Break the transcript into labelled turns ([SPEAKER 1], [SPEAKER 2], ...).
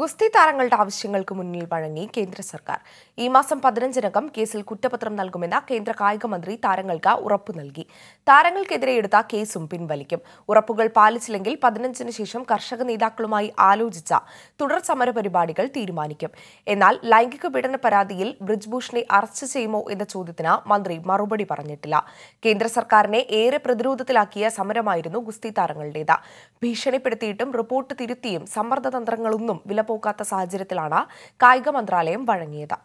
[SPEAKER 1] ഗുസ്തി താരങ്ങളുടെ ആവശ്യങ്ങൾക്ക് മുന്നിൽ വഴങ്ങി കേന്ദ്ര സർക്കാർ ഈ മാസം പതിനഞ്ചിനകം കേസിൽ കുറ്റപത്രം നൽകുമെന്ന കേന്ദ്ര കായിക മന്ത്രി താരങ്ങൾക്ക് ഉറപ്പ് നൽകി താരങ്ങൾക്കെതിരെ എടുത്ത കേസും പിൻവലിക്കും ഉറപ്പുകൾ പാലിച്ചില്ലെങ്കിൽ പതിനഞ്ചിന് ശേഷം കർഷക നേതാക്കളുമായി ആലോചിച്ച തുടർ സമര പരിപാടികൾ തീരുമാനിക്കും എന്നാൽ ലൈംഗിക പീഡന പരാതിയിൽ ബ്രിജ്ഭൂഷണെ അറസ്റ്റ് ചെയ്യുമോ എന്ന ചോദ്യത്തിന് മന്ത്രി മറുപടി പറഞ്ഞിട്ടില്ല കേന്ദ്ര സർക്കാരിനെ ഏറെ പ്രതിരോധത്തിലാക്കിയ സമരമായിരുന്നു ഗുസ്തി താരങ്ങളുടേത് ഭീഷണിപ്പെടുത്തിയിട്ടും റിപ്പോർട്ട് തിരുത്തിയും സമ്മർദ്ദതന്ത്രങ്ങളൊന്നും വില വില സാഹചര്യത്തിലാണ് കായിക മന്ത്രാലയം വഴങ്ങിയത്